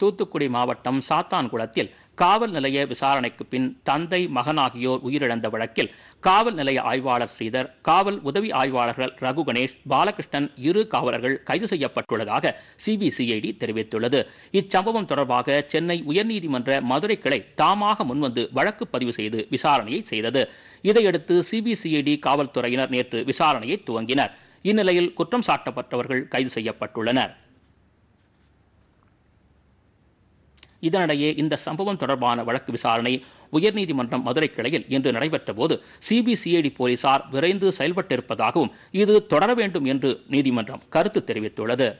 தூத்துக்குடி மாவட்டம் சாத்தான்குளத்தில் காவல் நிலைய விசாரணைக்கு பின் தந்தை மகன் ஆகியோர் உயிரிழந்த வழக்கில் காவல் நிலைய ஆய்வாளர் ஸ்ரீதர் காவல் உதவி ஆய்வாளர்கள் ரகு கணேஷ் பாலகிருஷ்ணன் இரு காவலர்கள் கைது செய்யப்பட்டுள்ளதாக சிபிசிஐடி தெரிவித்துள்ளது இச்சம்பவம் தொடர்பாக சென்னை உயர்நீதிமன்ற மதுரை கிளை தாமாக முன்வந்து வழக்கு பதிவு செய்து விசாரணையை செய்தது இதையடுத்து சிபிசிஐடி காவல்துறையினர் நேற்று விசாரணையை துவங்கினர் இந்நிலையில் குற்றம் சாட்டப்பட்டவர்கள் கைது செய்யப்பட்டுள்ளனா் இதனிடையே இந்த சம்பவம் தொடர்பான வழக்கு விசாரணை உயர்நீதிமன்றம் மதுரை கிளையில் இன்று நடைபெற்ற போது சிபிசிஐடி போலீசார் விரைந்து செயல்பட்டிருப்பதாகவும் இது தொடர வேண்டும் என்று நீதிமன்றம் கருத்து தெரிவித்துள்ளது